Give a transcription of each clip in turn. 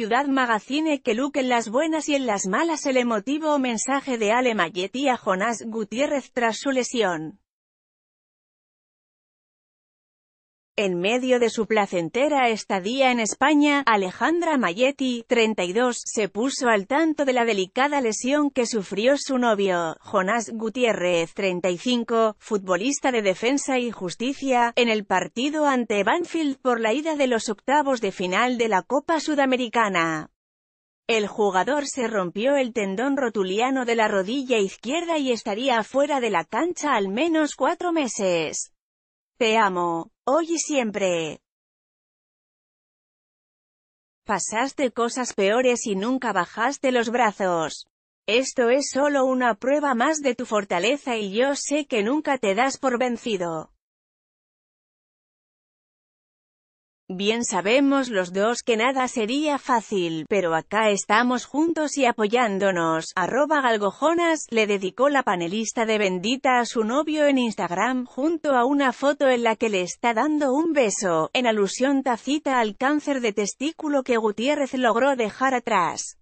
Ciudad Magazine que Luke en las buenas y en las malas el emotivo mensaje de Ale Mayetti a Jonás Gutiérrez tras su lesión. En medio de su placentera estadía en España, Alejandra Mayetti, 32, se puso al tanto de la delicada lesión que sufrió su novio, Jonás Gutiérrez, 35, futbolista de Defensa y Justicia, en el partido ante Banfield por la ida de los octavos de final de la Copa Sudamericana. El jugador se rompió el tendón rotuliano de la rodilla izquierda y estaría fuera de la cancha al menos cuatro meses. Te amo hoy y siempre. Pasaste cosas peores y nunca bajaste los brazos. Esto es solo una prueba más de tu fortaleza y yo sé que nunca te das por vencido. Bien sabemos los dos que nada sería fácil, pero acá estamos juntos y apoyándonos. Arroba Galgojonas, le dedicó la panelista de Bendita a su novio en Instagram, junto a una foto en la que le está dando un beso, en alusión tacita al cáncer de testículo que Gutiérrez logró dejar atrás.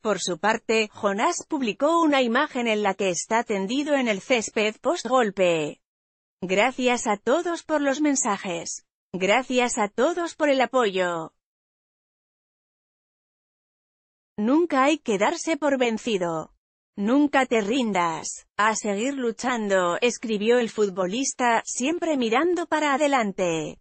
Por su parte, Jonás publicó una imagen en la que está tendido en el césped post-golpe. Gracias a todos por los mensajes. Gracias a todos por el apoyo. Nunca hay que darse por vencido. Nunca te rindas. A seguir luchando, escribió el futbolista, siempre mirando para adelante.